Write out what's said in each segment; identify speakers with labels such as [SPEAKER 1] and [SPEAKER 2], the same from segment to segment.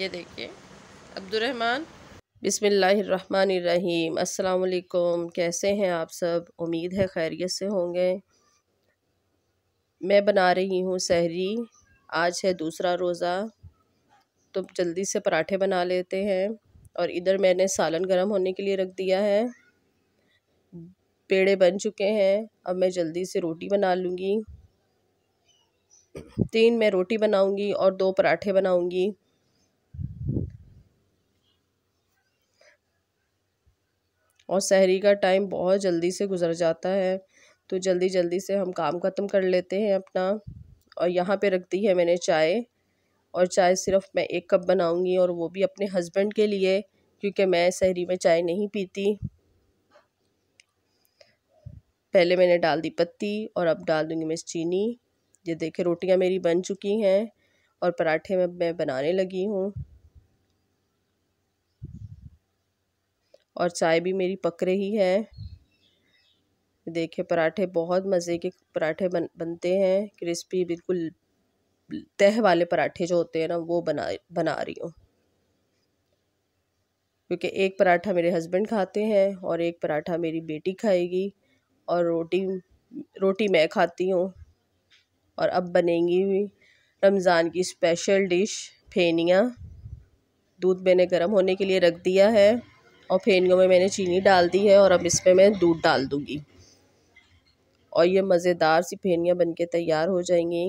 [SPEAKER 1] ये देखिए अब्दुलरहमान बिसमीम अस्सलाम कैसे हैं आप सब उम्मीद है खैरियत से होंगे मैं बना रही हूँ सहरी आज है दूसरा रोज़ा तो जल्दी से पराठे बना लेते हैं और इधर मैंने सालन गरम होने के लिए रख दिया है पेड़े बन चुके हैं अब मैं जल्दी से रोटी बना लूँगी तीन मैं रोटी बनाऊँगी और दो पराठे बनाऊँगी और सहरी का टाइम बहुत जल्दी से गुज़र जाता है तो जल्दी जल्दी से हम काम ख़त्म कर लेते हैं अपना और यहाँ पे रख दी है मैंने चाय और चाय सिर्फ मैं एक कप बनाऊँगी और वो भी अपने हस्बैंड के लिए क्योंकि मैं सहरी में चाय नहीं पीती पहले मैंने डाल दी पत्ती और अब डाल दूँगी मैं चीनी ये देखे रोटियाँ मेरी बन चुकी हैं और पराठे में मैं बनाने लगी हूँ और चाय भी मेरी पक रही है देखिए पराठे बहुत मज़े के पराठे बन बनते हैं क्रिस्पी बिल्कुल तह वाले पराठे जो होते हैं ना वो बना बना रही हूँ क्योंकि एक पराठा मेरे हस्बैंड खाते हैं और एक पराठा मेरी बेटी खाएगी और रोटी रोटी मैं खाती हूँ और अब बनेंगी रमज़ान की स्पेशल डिश फेनिया दूध मैंने गर्म होने के लिए रख दिया है और फेनियों में मैंने चीनी डाल दी है और अब इसमें मैं दूध डाल दूँगी और ये मज़ेदार सी फेनियाँ बनके तैयार हो जाएंगी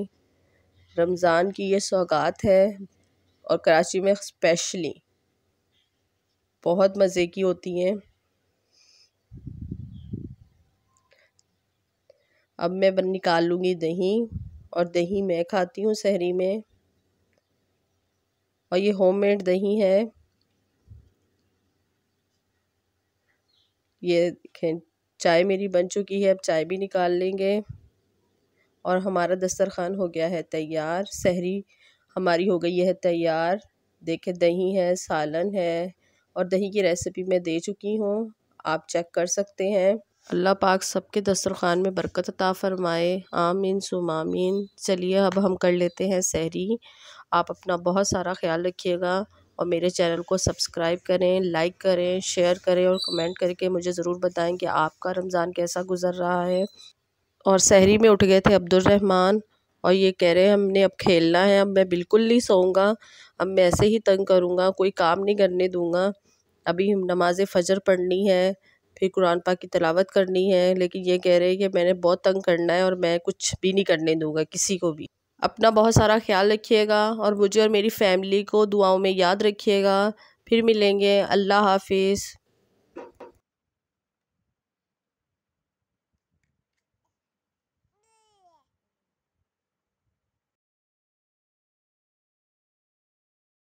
[SPEAKER 1] रमज़ान की ये सौगात है और कराची में स्पेशली बहुत मज़े की होती हैं अब मैं बन निकाल लूँगी दही और दही मैं खाती हूँ शहरी में और ये होममेड दही है ये चाय मेरी बन चुकी है अब चाय भी निकाल लेंगे और हमारा दस्तरखान हो गया है तैयार सहरी हमारी हो गई है तैयार देखें दही है सालन है और दही की रेसिपी मैं दे चुकी हूँ आप चेक कर सकते हैं अल्लाह पाक सबके दस्तरखान में बरकत अता फ़रमाए आमीन सुमामीन चलिए अब हम कर लेते हैं सहरी आप अपना बहुत सारा ख्याल रखिएगा और मेरे चैनल को सब्सक्राइब करें लाइक करें शेयर करें और कमेंट करके मुझे ज़रूर बताएं कि आपका रमज़ान कैसा गुजर रहा है और शहरी में उठ गए थे अब्दुलरहमान और ये कह रहे हैं हमने अब खेलना है अब मैं बिल्कुल नहीं सोऊंगा अब मैं ऐसे ही तंग करूँगा कोई काम नहीं करने दूँगा अभी हम नमाज फ़जर पढ़नी है फिर कुरान पाक की तलावत करनी है लेकिन ये कह रहे हैं कि मैंने बहुत तंग करना है और मैं कुछ भी नहीं करने दूँगा किसी को भी अपना बहुत सारा ख्याल रखिएगा और मुझे और मेरी फ़ैमिली को दुआओं में याद रखिएगा फिर मिलेंगे अल्लाह हाफिज़